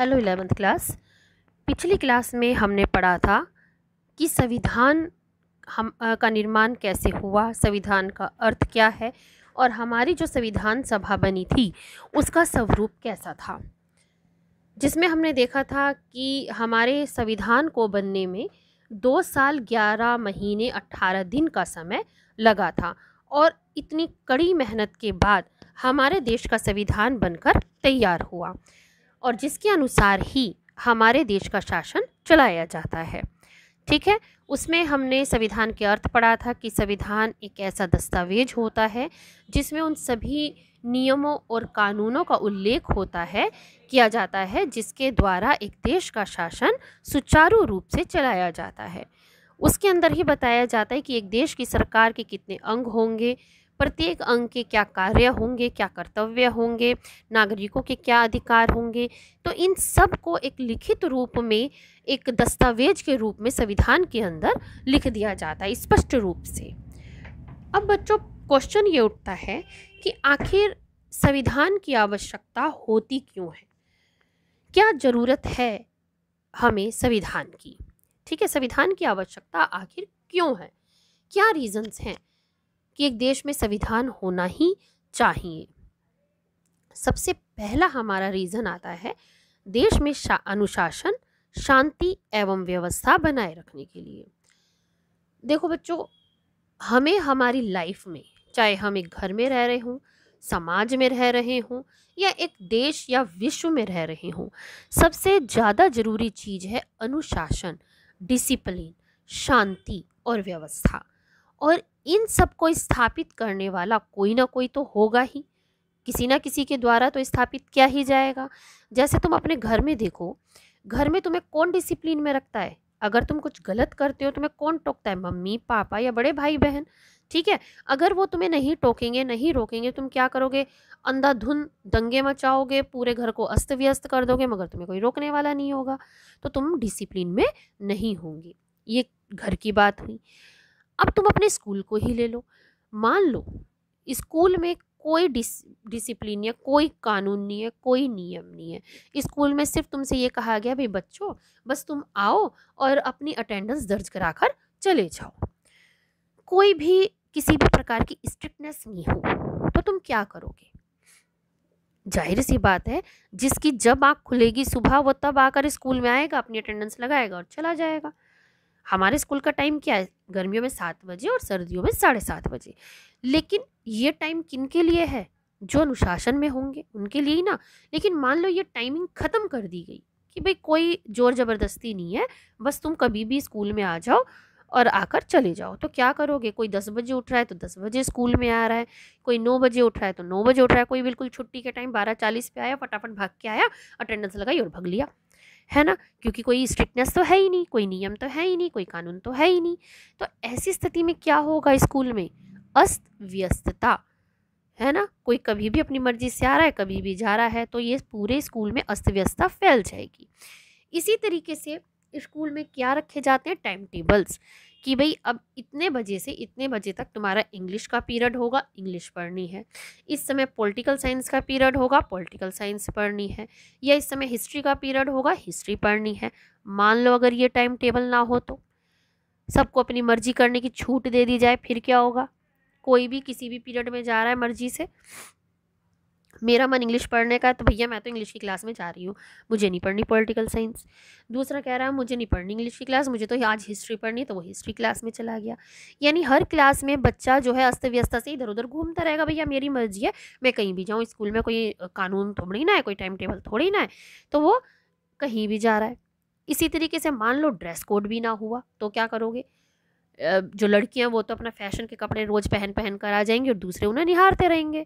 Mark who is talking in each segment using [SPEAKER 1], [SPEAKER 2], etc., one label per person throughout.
[SPEAKER 1] hello eleventh class पिछली class में हमने पढ़ा था कि संविधान हम आ, का निर्माण कैसे हुआ संविधान का अर्थ क्या है और हमारी जो संविधान सभा बनी थी उसका स्वरूप कैसा था जिसमें हमने देखा था कि हमारे संविधान को बनने में दो साल ग्यारह महीने अट्ठारह दिन का समय लगा था और इतनी कड़ी मेहनत के बाद हमारे देश का संविधान बनकर तैयार हुआ और जिसके अनुसार ही हमारे देश का शासन चलाया जाता है ठीक है उसमें हमने संविधान के अर्थ पढ़ा था कि संविधान एक ऐसा दस्तावेज होता है जिसमें उन सभी नियमों और कानूनों का उल्लेख होता है किया जाता है जिसके द्वारा एक देश का शासन सुचारू रूप से चलाया जाता है उसके अंदर ही बताया जाता है कि एक देश की सरकार के कितने अंग होंगे प्रत्येक अंग के क्या कार्य होंगे क्या कर्तव्य होंगे नागरिकों के क्या अधिकार होंगे तो इन सब को एक लिखित रूप में एक दस्तावेज के रूप में संविधान के अंदर लिख दिया जाता है स्पष्ट रूप से अब बच्चों क्वेश्चन ये उठता है कि आखिर संविधान की आवश्यकता होती क्यों है क्या ज़रूरत है हमें संविधान की ठीक है संविधान की आवश्यकता आखिर क्यों है क्या रीजंस हैं कि एक देश में संविधान होना ही चाहिए सबसे पहला हमारा रीज़न आता है देश में शा, अनुशासन शांति एवं व्यवस्था बनाए रखने के लिए देखो बच्चों हमें हमारी लाइफ में चाहे हम एक घर में रह रहे हों समाज में रह रहे हों या एक देश या विश्व में रह रहे हों सबसे ज़्यादा ज़रूरी चीज़ है अनुशासन डिसिप्लिन शांति और व्यवस्था और इन सबको स्थापित करने वाला कोई ना कोई तो होगा ही किसी ना किसी के द्वारा तो स्थापित किया ही जाएगा जैसे तुम अपने घर में देखो घर में तुम्हें कौन डिसिप्लिन में रखता है अगर तुम कुछ गलत करते हो तुम्हें कौन टोकता है मम्मी पापा या बड़े भाई बहन ठीक है अगर वो तुम्हें नहीं टोकेंगे नहीं रोकेंगे तुम क्या करोगे अंधाधुन दंगे मचाओगे पूरे घर को अस्त व्यस्त कर दोगे मगर तुम्हें कोई रोकने वाला नहीं होगा तो तुम डिसिप्लिन में नहीं होंगे ये घर की बात हुई अब तुम अपने स्कूल को ही ले लो मान लो स्कूल में कोई डिस डिसिप्लिन या कोई कानून नहीं है कोई नियम नहीं है स्कूल में सिर्फ तुमसे ये कहा गया भाई बच्चों बस तुम आओ और अपनी अटेंडेंस दर्ज करा कर चले जाओ कोई भी किसी भी प्रकार की स्ट्रिक्टनेस नहीं हो तो तुम क्या करोगे जाहिर सी बात है जिसकी जब आँख खुलेगी सुबह वो तब आकर स्कूल में आएगा अपनी अटेंडेंस लगाएगा और चला जाएगा हमारे स्कूल का टाइम क्या है गर्मियों में सात बजे और सर्दियों में साढ़े सात बजे लेकिन ये टाइम किन के लिए है जो अनुशासन में होंगे उनके लिए ही ना लेकिन मान लो ये टाइमिंग ख़त्म कर दी गई कि भाई कोई ज़ोर ज़बरदस्ती नहीं है बस तुम कभी भी स्कूल में आ जाओ और आकर चले जाओ तो क्या करोगे कोई दस बजे उठ रहा है तो दस बजे स्कूल में आ रहा है कोई नौ बजे उठ रहा है तो नौ बजे उठ रहा है कोई बिल्कुल छुट्टी के टाइम बारह चालीस पे आया फटाफट भाग के आया अटेंडेंस लगाई और भाग लिया है ना क्योंकि कोई स्ट्रिक्टनेस तो है ही नहीं कोई नियम तो है ही नहीं कोई कानून तो है ही नहीं तो ऐसी स्थिति में क्या होगा स्कूल में अस्त व्यस्तता है ना कोई कभी भी अपनी मर्जी से आ रहा है कभी भी जा रहा है तो ये पूरे स्कूल में अस्त व्यस्तता फैल जाएगी इसी तरीके से स्कूल में क्या रखे जाते हैं टाइम टेबल्स कि भाई अब इतने बजे से इतने बजे तक तुम्हारा इंग्लिश का पीरियड होगा इंग्लिश पढ़नी है इस समय पॉलिटिकल साइंस का पीरियड होगा पॉलिटिकल साइंस पढ़नी है या इस समय हिस्ट्री का पीरियड होगा हिस्ट्री पढ़नी है मान लो अगर ये टाइम टेबल ना हो तो सबको अपनी मर्जी करने की छूट दे दी जाए फिर क्या होगा कोई भी किसी भी पीरियड में जा रहा है मर्जी से मेरा मन इंग्लिश पढ़ने का है तो भैया मैं तो इंग्लिश की क्लास में जा रही हूँ मुझे नहीं पढ़नी पॉलिटिकल साइंस दूसरा कह रहा है मुझे नहीं पढ़नी इंग्लिश की क्लास मुझे तो आज हिस्ट्री पढ़नी तो वो हिस्ट्री क्लास में चला गया यानी हर क्लास में बच्चा जो है अस्त व्यस्ता से इधर उधर घूमता रहेगा भैया मेरी मर्जी है मैं कहीं भी जाऊँ स्कूल में कोई कानून थोड़ी ना है कोई टाइम टेबल थोड़ी ना है तो वो कहीं भी जा रहा है इसी तरीके से मान लो ड्रेस कोड भी ना हुआ तो क्या करोगे जो लड़कियां वो तो अपना फैशन के कपड़े रोज़ पहन पहन कर आ जाएंगी और दूसरे उन्हें निहारते रहेंगे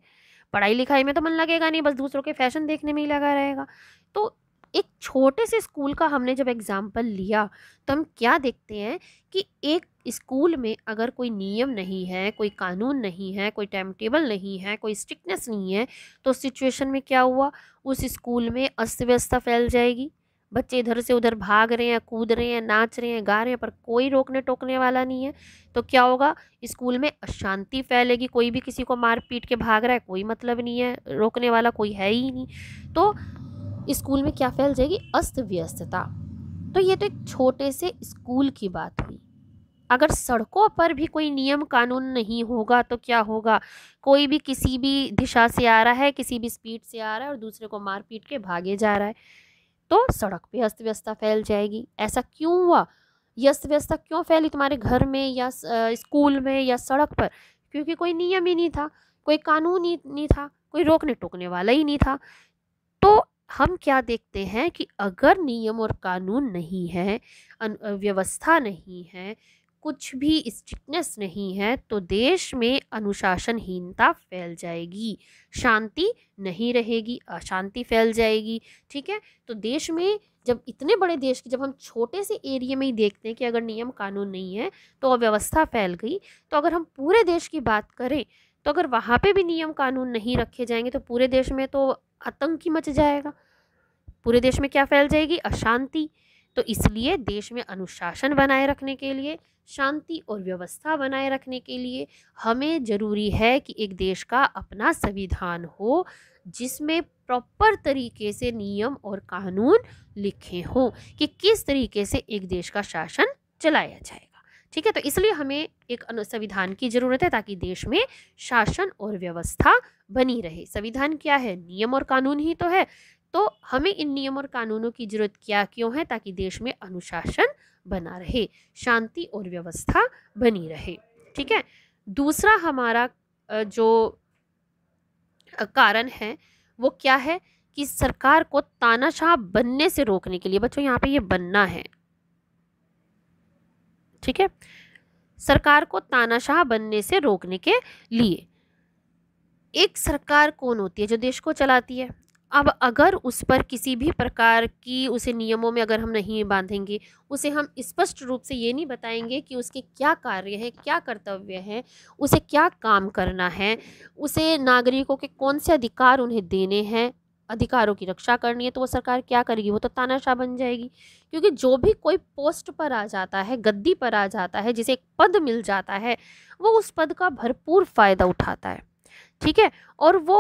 [SPEAKER 1] पढ़ाई लिखाई में तो मन लगेगा नहीं बस दूसरों के फैशन देखने में ही लगा रहेगा तो एक छोटे से स्कूल का हमने जब एग्ज़ाम्पल लिया तो हम क्या देखते हैं कि एक स्कूल में अगर कोई नियम नहीं है कोई कानून नहीं है कोई टाइम टेबल नहीं है कोई स्ट्रिक्टनेस नहीं है तो सिचुएशन में क्या हुआ उस स्कूल में अस्त व्यवस्था फैल जाएगी बच्चे इधर से उधर भाग रहे हैं कूद रहे हैं नाच रहे हैं गा रहे हैं पर कोई रोकने टोकने वाला नहीं है तो क्या होगा स्कूल में अशांति फैलेगी कोई भी किसी को मार पीट के भाग रहा है कोई मतलब नहीं है रोकने वाला कोई है ही नहीं तो स्कूल में क्या फैल जाएगी अस्त व्यस्तता तो ये तो एक छोटे से स्कूल की बात हुई अगर सड़कों पर भी कोई नियम कानून नहीं होगा तो क्या होगा कोई भी किसी भी दिशा से आ रहा है किसी भी स्पीड से आ रहा है और दूसरे को मार पीट के भागे जा रहा है तो सड़क पे अस्त व्यवस्था फैल जाएगी ऐसा क्यों हुआ ये अस्त व्यवस्था क्यों फैली तुम्हारे घर में या स्कूल में या सड़क पर क्योंकि कोई नियम ही नहीं था कोई कानून ही नहीं था कोई रोकने टोकने वाला ही नहीं था तो हम क्या देखते हैं कि अगर नियम और कानून नहीं है व्यवस्था नहीं है कुछ भी स्ट्रिक्टनेस नहीं है तो देश में अनुशासनहीनता फैल जाएगी शांति नहीं रहेगी अशांति फैल जाएगी ठीक है तो देश में जब इतने बड़े देश की जब हम छोटे से एरिया में ही देखते हैं कि अगर नियम कानून नहीं है तो अव्यवस्था फैल गई तो अगर हम पूरे देश की बात करें तो अगर वहाँ पर भी नियम कानून नहीं रखे जाएंगे तो पूरे देश में तो आतंक ही मच जाएगा पूरे देश में क्या फैल जाएगी अशांति तो इसलिए देश में अनुशासन बनाए रखने के लिए शांति और व्यवस्था बनाए रखने के लिए हमें ज़रूरी है कि एक देश का अपना संविधान हो जिसमें प्रॉपर तरीके से नियम और कानून लिखे हों कि किस तरीके से एक देश का शासन चलाया जाएगा ठीक है तो इसलिए हमें एक संविधान की ज़रूरत है ताकि देश में शासन और व्यवस्था बनी रहे संविधान क्या है नियम और कानून ही तो है तो हमें इन नियम और कानूनों की जरूरत क्या क्यों है ताकि देश में अनुशासन बना रहे शांति और व्यवस्था बनी रहे ठीक है दूसरा हमारा जो कारण है वो क्या है कि सरकार को तानाशाह बनने से रोकने के लिए बच्चों यहाँ पे ये बनना है ठीक है सरकार को तानाशाह बनने से रोकने के लिए एक सरकार कौन होती है जो देश को चलाती है अब अगर उस पर किसी भी प्रकार की उसे नियमों में अगर हम नहीं बांधेंगे उसे हम स्पष्ट रूप से ये नहीं बताएंगे कि उसके क्या कार्य हैं क्या कर्तव्य हैं उसे क्या काम करना है उसे नागरिकों के कौन से अधिकार उन्हें देने हैं अधिकारों की रक्षा करनी है तो वो सरकार क्या करेगी वो तो तानाशाह बन जाएगी क्योंकि जो भी कोई पोस्ट पर आ जाता है गद्दी पर आ जाता है जिसे एक पद मिल जाता है वो उस पद का भरपूर फ़ायदा उठाता है ठीक है और वो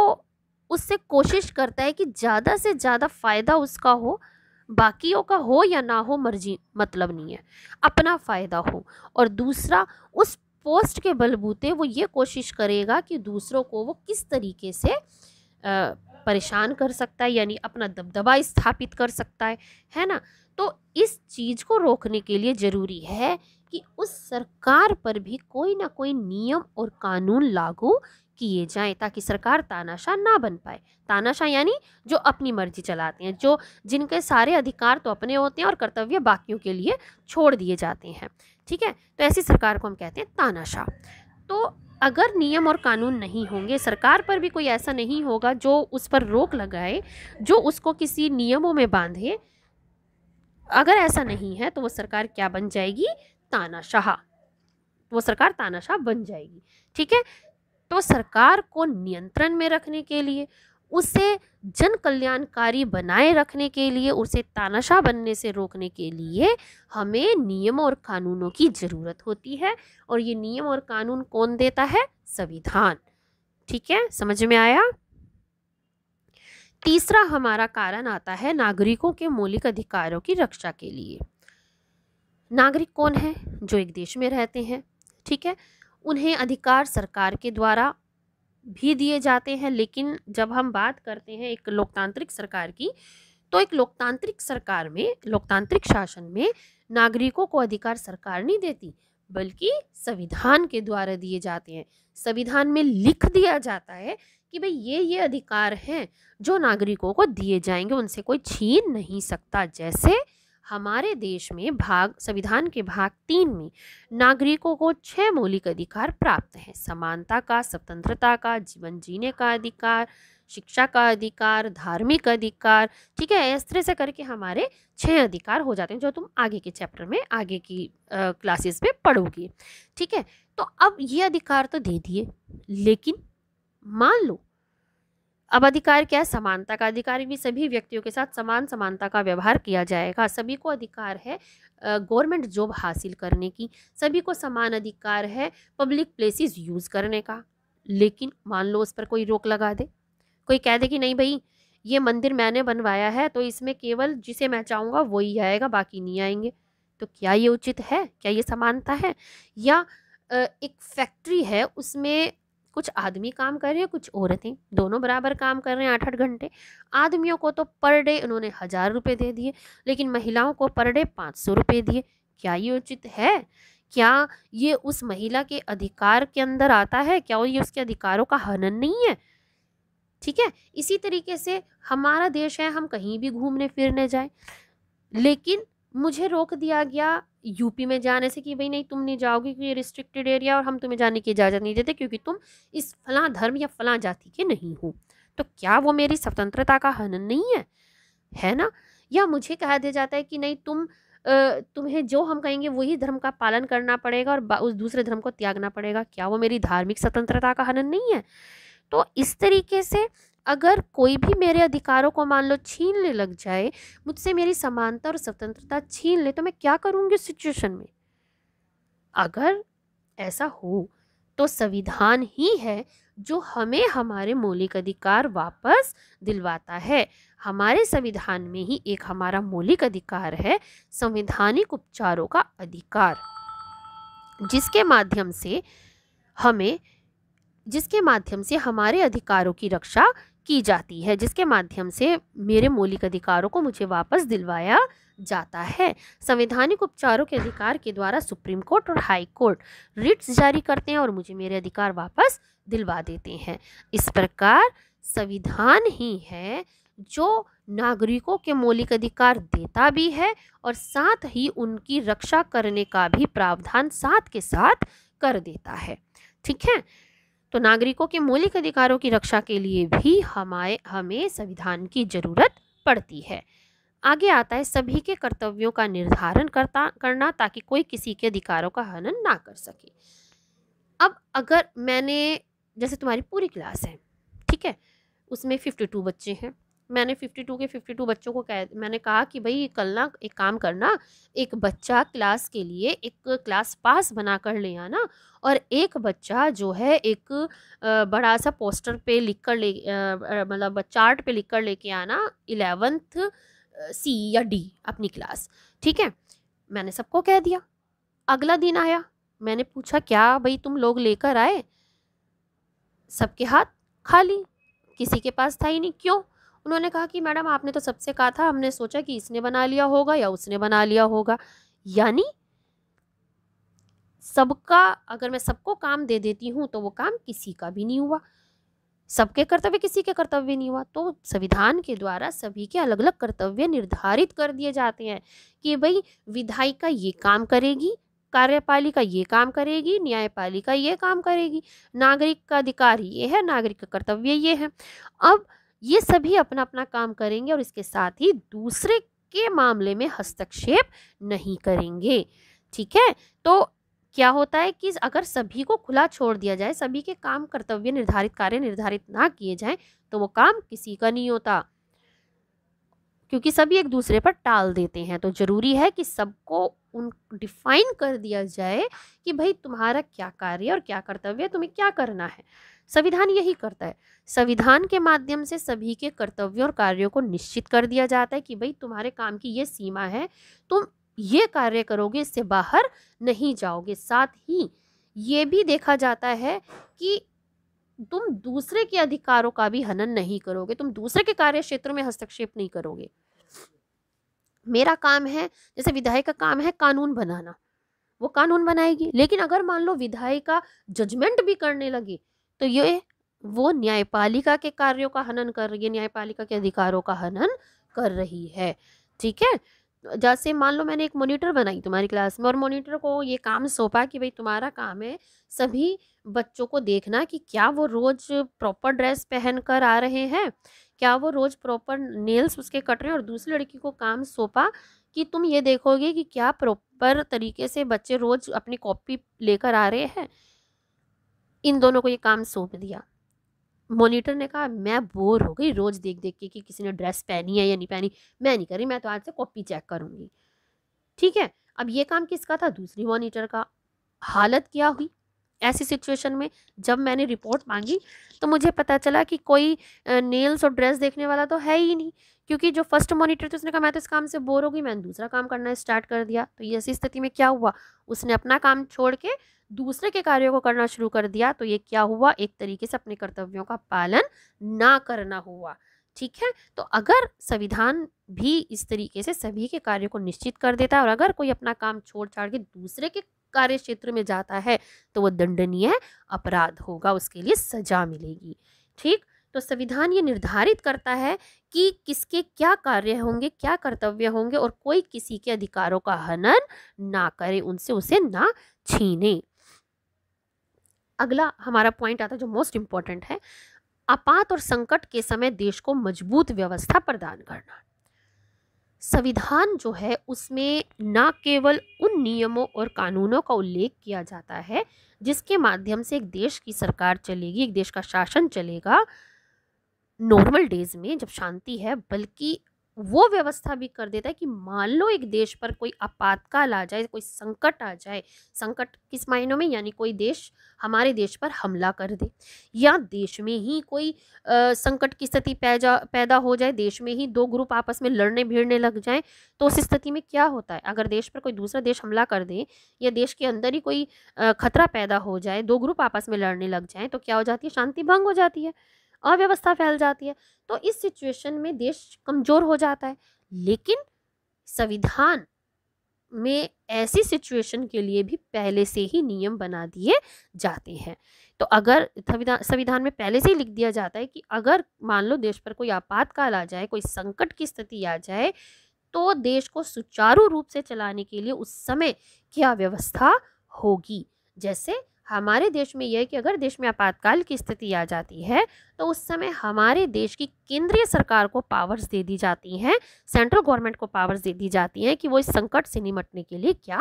[SPEAKER 1] उससे कोशिश करता है कि ज़्यादा से ज़्यादा फ़ायदा उसका हो बाकियों का हो या ना हो मर्जी मतलब नहीं है अपना फ़ायदा हो और दूसरा उस पोस्ट के बलबूते वो ये कोशिश करेगा कि दूसरों को वो किस तरीके से परेशान कर सकता है यानी अपना दबदबा स्थापित कर सकता है है ना तो इस चीज़ को रोकने के लिए ज़रूरी है कि उस सरकार पर भी कोई ना कोई नियम और कानून लागू किए जाएं ताकि सरकार तानाशाह ना बन पाए तानाशाह यानी जो अपनी मर्जी चलाते हैं जो जिनके सारे अधिकार तो अपने होते हैं और कर्तव्य बाकियों के लिए छोड़ दिए जाते हैं ठीक है तो ऐसी सरकार को हम कहते हैं तानाशाह तो अगर नियम और कानून नहीं होंगे सरकार पर भी कोई ऐसा नहीं होगा जो उस पर रोक लगाए जो उसको किसी नियमों में बांधे अगर ऐसा नहीं है तो वो सरकार क्या बन जाएगी तानाशाह वो सरकार तानाशाह बन जाएगी ठीक है तो सरकार को नियंत्रण में रखने के लिए उसे जन कल्याणकारी बनाए रखने के लिए उसे तानाशाह बनने से रोकने के लिए हमें नियम और कानूनों की ज़रूरत होती है और ये नियम और कानून कौन देता है संविधान ठीक है समझ में आया तीसरा हमारा कारण आता है नागरिकों के मौलिक अधिकारों की रक्षा के लिए नागरिक कौन है जो एक देश में रहते हैं ठीक है उन्हें अधिकार सरकार के द्वारा भी दिए जाते हैं लेकिन जब हम बात करते हैं एक लोकतांत्रिक सरकार की तो एक लोकतांत्रिक सरकार में लोकतांत्रिक शासन में नागरिकों को अधिकार सरकार नहीं देती बल्कि संविधान के द्वारा दिए जाते हैं संविधान में लिख दिया जाता है कि भाई ये ये अधिकार हैं जो नागरिकों को दिए जाएंगे उनसे कोई छीन नहीं सकता जैसे हमारे देश में भाग संविधान के भाग तीन में नागरिकों को छह मौलिक अधिकार प्राप्त हैं समानता का स्वतंत्रता का जीवन जीने का अधिकार शिक्षा का अधिकार धार्मिक अधिकार ठीक है इस तरह से करके हमारे छह अधिकार हो जाते हैं जो तुम आगे के चैप्टर में आगे की क्लासेस में पढ़ोगे ठीक है तो अब ये अधिकार तो दे दिए लेकिन मान लो अब अधिकार क्या है समानता का अधिकार भी सभी व्यक्तियों के साथ समान समानता का व्यवहार किया जाएगा सभी को अधिकार है गवर्नमेंट जॉब हासिल करने की सभी को समान अधिकार है पब्लिक प्लेसेस यूज़ करने का लेकिन मान लो उस पर कोई रोक लगा दे कोई कह दे कि नहीं भाई ये मंदिर मैंने बनवाया है तो इसमें केवल जिसे मैं चाहूँगा वही आएगा बाकी नहीं आएंगे तो क्या ये उचित है क्या ये समानता है या एक फैक्ट्री है उसमें कुछ आदमी काम कर रहे हैं कुछ औरतें दोनों बराबर काम कर रहे हैं आठ आठ घंटे आदमियों को तो पर डे उन्होंने हज़ार रुपये दे दिए लेकिन महिलाओं को पर डे पाँच सौ रुपये दिए क्या ये उचित है क्या ये उस महिला के अधिकार के अंदर आता है क्या ये उसके अधिकारों का हनन नहीं है ठीक है इसी तरीके से हमारा देश है हम कहीं भी घूमने फिरने जाए लेकिन मुझे रोक दिया गया यूपी में जाने से कि भाई नहीं तुम नहीं जाओगे क्योंकि ये रिस्ट्रिक्टेड एरिया और हम तुम्हें जाने की इजाज़त नहीं देते क्योंकि तुम इस फलां धर्म या फलां जाति के नहीं हो तो क्या वो मेरी स्वतंत्रता का हनन नहीं है है ना या मुझे कहा दिया जाता है कि नहीं तुम तुम्हें जो हम कहेंगे वही धर्म का पालन करना पड़ेगा और उस दूसरे धर्म को त्यागना पड़ेगा क्या वो मेरी धार्मिक स्वतंत्रता का हनन नहीं है तो इस तरीके से अगर कोई भी मेरे अधिकारों को मान लो छीनने लग जाए मुझसे मेरी समानता और स्वतंत्रता छीन ले तो मैं क्या करूँगी सिचुएशन में अगर ऐसा हो तो संविधान ही है जो हमें हमारे मौलिक अधिकार वापस दिलवाता है हमारे संविधान में ही एक हमारा मौलिक अधिकार है संविधानिक उपचारों का अधिकार जिसके माध्यम से हमें जिसके माध्यम से हमारे अधिकारों की रक्षा की जाती है जिसके माध्यम से मेरे मौलिक अधिकारों को मुझे वापस दिलवाया जाता है संवैधानिक उपचारों के अधिकार के द्वारा सुप्रीम कोर्ट और हाई कोर्ट रिट्स जारी करते हैं और मुझे मेरे अधिकार वापस दिलवा देते हैं इस प्रकार संविधान ही है जो नागरिकों के मौलिक अधिकार देता भी है और साथ ही उनकी रक्षा करने का भी प्रावधान साथ के साथ कर देता है ठीक है तो नागरिकों के मौलिक अधिकारों की रक्षा के लिए भी हमारे हमें संविधान की जरूरत पड़ती है आगे आता है सभी के कर्तव्यों का निर्धारण करता करना ताकि कोई किसी के अधिकारों का हनन ना कर सके अब अगर मैंने जैसे तुम्हारी पूरी क्लास है ठीक है उसमें फिफ्टी टू बच्चे हैं मैंने 52 के 52 बच्चों को कह मैंने कहा कि भाई कल ना एक काम करना एक बच्चा क्लास के लिए एक क्लास पास बना कर ले आना और एक बच्चा जो है एक बड़ा सा पोस्टर पे लिख कर ले मतलब चार्ट पे लिख कर लेके आना इलेवेंथ सी या डी अपनी क्लास ठीक है मैंने सबको कह दिया अगला दिन आया मैंने पूछा क्या भाई तुम लोग लेकर आए सबके हाथ खाली किसी के पास था ही नहीं क्यों उन्होंने कहा कि मैडम आपने तो सबसे कहा था हमने सोचा कि इसने बना लिया होगा या उसने बना लिया होगा यानी सबका अगर मैं सबको काम दे देती हूँ तो वो काम किसी का भी नहीं हुआ सबके कर्तव्य किसी के कर्तव्य नहीं हुआ तो संविधान के द्वारा सभी के अलग अलग कर्तव्य निर्धारित कर दिए जाते हैं कि भाई विधायिका ये काम करेगी कार्यपालिका ये काम करेगी न्यायपालिका ये काम करेगी नागरिक का अधिकार ये है नागरिक का कर्तव्य ये है अब ये सभी अपना अपना काम करेंगे और इसके साथ ही दूसरे के मामले में हस्तक्षेप नहीं करेंगे ठीक है तो क्या होता है कि अगर सभी को खुला छोड़ दिया जाए सभी के काम कर्तव्य निर्धारित कार्य निर्धारित ना किए जाएं तो वो काम किसी का नहीं होता क्योंकि सभी एक दूसरे पर टाल देते हैं तो ज़रूरी है कि सबको उन डिफाइन कर दिया जाए कि भाई तुम्हारा क्या कार्य और क्या कर्तव्य है तुम्हें क्या करना है संविधान यही करता है संविधान के माध्यम से सभी के कर्तव्य और कार्यों को निश्चित कर दिया जाता है कि भाई तुम्हारे काम की ये सीमा है तुम ये कार्य करोगे इससे बाहर नहीं जाओगे साथ ही ये भी देखा जाता है कि तुम दूसरे के अधिकारों का भी हनन नहीं करोगे तुम दूसरे के कार्य क्षेत्र में हस्तक्षेप नहीं करोगे मेरा काम है जैसे विधायक का काम है कानून बनाना वो कानून बनाएगी लेकिन अगर मान लो विधायिका जजमेंट भी करने लगी तो ये वो न्यायपालिका के कार्यों का हनन कर रही है न्यायपालिका के अधिकारों का हनन कर रही है ठीक है जैसे मान लो मैंने एक मॉनिटर बनाई तुम्हारी क्लास में और मॉनिटर को ये काम सौंपा कि भाई तुम्हारा काम है सभी बच्चों को देखना कि क्या वो रोज़ प्रॉपर ड्रेस पहन कर आ रहे हैं क्या वो रोज़ प्रॉपर नेल्स उसके कट रहे हैं और दूसरी लड़की को काम सौंपा कि तुम ये देखोगे कि क्या प्रॉपर तरीके से बच्चे रोज़ अपनी कॉपी लेकर आ रहे हैं इन दोनों को ये काम सौंप दिया मोनिटर ने कहा मैं बोर हो गई रोज़ देख देख के कि किसी ने ड्रेस पहनी है या नहीं पहनी मैं नहीं करी मैं तो आज से कॉपी चेक करूँगी ठीक है अब ये काम किसका था दूसरी मोनिटर का हालत क्या हुई ऐसी सिचुएशन में जब मैंने रिपोर्ट मांगी तो मुझे पता चला कि कोई नेल्स और ड्रेस देखने वाला तो है ही नहीं क्योंकि जो फर्स्ट मॉनिटर थे उसने कहा मैं तो इस काम से बोर हो गई मैंने दूसरा काम करना स्टार्ट कर दिया तो ऐसी स्थिति में क्या हुआ उसने अपना काम छोड़ के दूसरे के कार्यों को करना शुरू कर दिया तो ये क्या हुआ एक तरीके से अपने कर्तव्यों का पालन ना करना हुआ ठीक है तो अगर संविधान भी इस तरीके से सभी के कार्यों को निश्चित कर देता है और अगर कोई अपना काम छोड़ छाड़ के दूसरे के कार्य क्षेत्र में जाता है तो वो दंडनीय अपराध होगा उसके लिए सजा मिलेगी ठीक तो संविधान ये निर्धारित करता है कि किसके क्या कार्य होंगे क्या कर्तव्य होंगे और कोई किसी के अधिकारों का हनन ना करे उनसे उसे ना छीने अगला हमारा पॉइंट आता है जो मोस्ट इम्पॉर्टेंट है आपात और संकट के समय देश को मजबूत व्यवस्था प्रदान करना संविधान जो है उसमें न केवल उन नियमों और कानूनों का उल्लेख किया जाता है जिसके माध्यम से एक देश की सरकार चलेगी एक देश का शासन चलेगा नॉर्मल डेज में जब शांति है बल्कि वो व्यवस्था भी कर देता है कि मान लो एक देश पर कोई आपातकाल आ जाए कोई संकट आ जाए संकट किस मायनों में यानी कोई देश हमारे देश पर हमला कर दे या देश में ही कोई आ, संकट की स्थिति पैदा पैदा हो जाए देश में ही दो ग्रुप आपस में लड़ने भिड़ने लग जाए तो उस स्थिति में क्या होता है अगर देश पर कोई दूसरा देश हमला कर दे या देश के अंदर ही कोई खतरा पैदा हो जाए दो ग्रुप आपस में लड़ने लग जाए तो क्या हो जाती है शांति भंग हो जाती है अव्यवस्था फैल जाती है तो इस सिचुएशन में देश कमज़ोर हो जाता है लेकिन संविधान में ऐसी सिचुएशन के लिए भी पहले से ही नियम बना दिए जाते हैं तो अगर संविधान संविधान में पहले से ही लिख दिया जाता है कि अगर मान लो देश पर कोई आपातकाल आ जाए कोई संकट की स्थिति आ जाए तो देश को सुचारू रूप से चलाने के लिए उस समय क्या व्यवस्था होगी जैसे हमारे देश में यह है कि अगर देश में आपातकाल की स्थिति आ जाती है तो उस समय हमारे देश की केंद्रीय सरकार को पावर्स दे दी जाती हैं सेंट्रल गवर्नमेंट को पावर्स दे दी जाती हैं कि वो इस संकट से निमटने के लिए क्या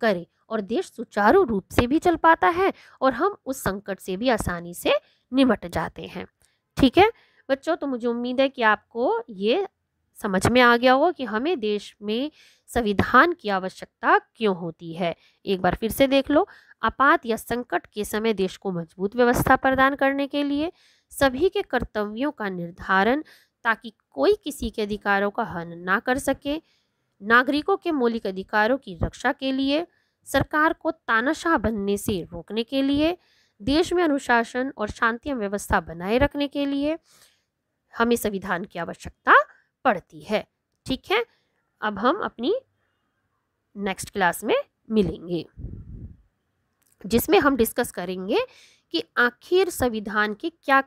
[SPEAKER 1] करे और देश सुचारू रूप से भी चल पाता है और हम उस संकट से भी आसानी से निमट जाते हैं ठीक है बच्चों तो मुझे उम्मीद है कि आपको ये समझ में आ गया होगा कि हमें देश में संविधान की आवश्यकता क्यों होती है एक बार फिर से देख लो आपात या संकट के समय देश को मजबूत व्यवस्था प्रदान करने के लिए सभी के कर्तव्यों का निर्धारण ताकि कोई किसी के अधिकारों का हन ना कर सके नागरिकों के मौलिक अधिकारों की रक्षा के लिए सरकार को तानाशाह बनने से रोकने के लिए देश में अनुशासन और शांति एवं व्यवस्था बनाए रखने के लिए हमें संविधान की आवश्यकता पड़ती है ठीक है अब हम अपनी नेक्स्ट क्लास में मिलेंगे जिसमें हम डिस्कस करेंगे कि आखिर संविधान के क्या